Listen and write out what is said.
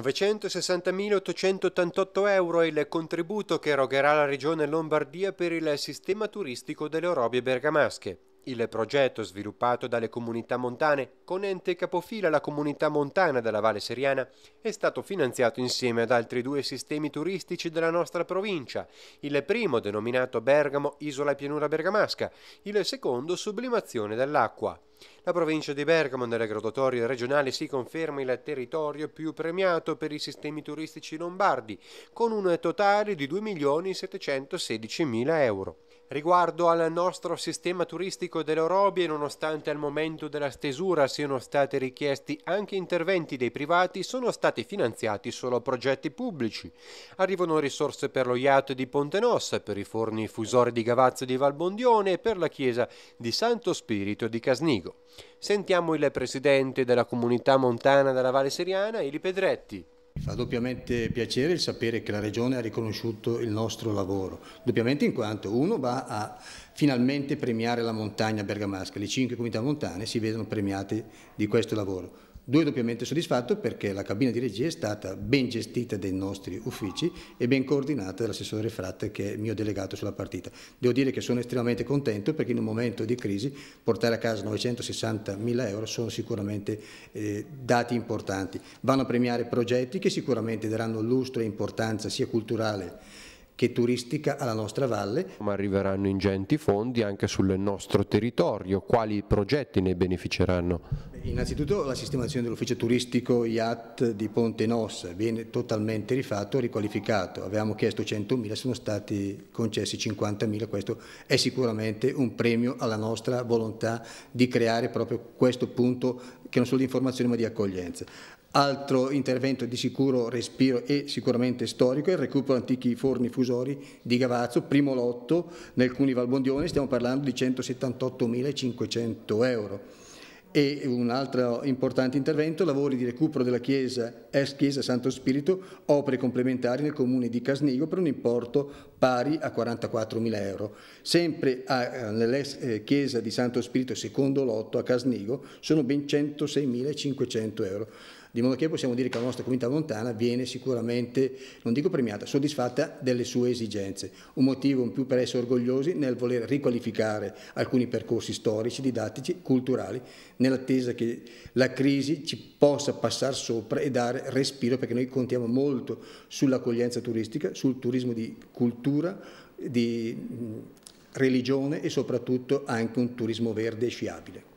960.888 euro è il contributo che erogherà la Regione Lombardia per il sistema turistico delle Orobie Bergamasche. Il progetto, sviluppato dalle comunità montane, con ente capofila la comunità montana della Valle Seriana, è stato finanziato insieme ad altri due sistemi turistici della nostra provincia, il primo denominato Bergamo Isola e Pianura Bergamasca, il secondo Sublimazione dell'Acqua. La provincia di Bergamo nelle graduatorie regionali si conferma il territorio più premiato per i sistemi turistici lombardi, con un totale di 2.716.000 euro. Riguardo al nostro sistema turistico dell'Orobie, nonostante al momento della stesura siano stati richiesti anche interventi dei privati, sono stati finanziati solo progetti pubblici. Arrivano risorse per lo yacht di Ponte Nossa, per i forni fusori di Gavazzo di Valbondione e per la chiesa di Santo Spirito di Casnigo. Sentiamo il presidente della comunità montana della Valle Seriana, Eli Pedretti. Fa doppiamente piacere il sapere che la Regione ha riconosciuto il nostro lavoro, doppiamente in quanto uno va a finalmente premiare la montagna bergamasca, le cinque comunità montane si vedono premiate di questo lavoro. Due doppiamente soddisfatto perché la cabina di regia è stata ben gestita dai nostri uffici e ben coordinata dall'assessore Fratte che è mio delegato sulla partita. Devo dire che sono estremamente contento perché in un momento di crisi portare a casa 960 mila euro sono sicuramente eh, dati importanti. Vanno a premiare progetti che sicuramente daranno lustro e importanza sia culturale che turistica alla nostra valle. Ma arriveranno ingenti fondi anche sul nostro territorio, quali progetti ne beneficeranno? innanzitutto la sistemazione dell'ufficio turistico IAT di Ponte Nossa viene totalmente rifatto, e riqualificato. Avevamo chiesto 100.000, sono stati concessi 50.000, questo è sicuramente un premio alla nostra volontà di creare proprio questo punto che non solo di informazione ma di accoglienza. Altro intervento di sicuro respiro e sicuramente storico è il recupero antichi forni fusori di Gavazzo, primo lotto nel Cuni Valbondione, stiamo parlando di 178.500 euro e un altro importante intervento, lavori di recupero della chiesa, ex chiesa Santo Spirito, opere complementari nel comune di Casnigo per un importo pari a 44.000 euro. Sempre nell'ex eh, chiesa di Santo Spirito, secondo lotto a Casnigo, sono ben 106.500 euro di modo che possiamo dire che la nostra comunità montana viene sicuramente, non dico premiata, soddisfatta delle sue esigenze. Un motivo in più per essere orgogliosi nel voler riqualificare alcuni percorsi storici, didattici, culturali, nell'attesa che la crisi ci possa passare sopra e dare respiro, perché noi contiamo molto sull'accoglienza turistica, sul turismo di cultura, di religione e soprattutto anche un turismo verde e sciabile.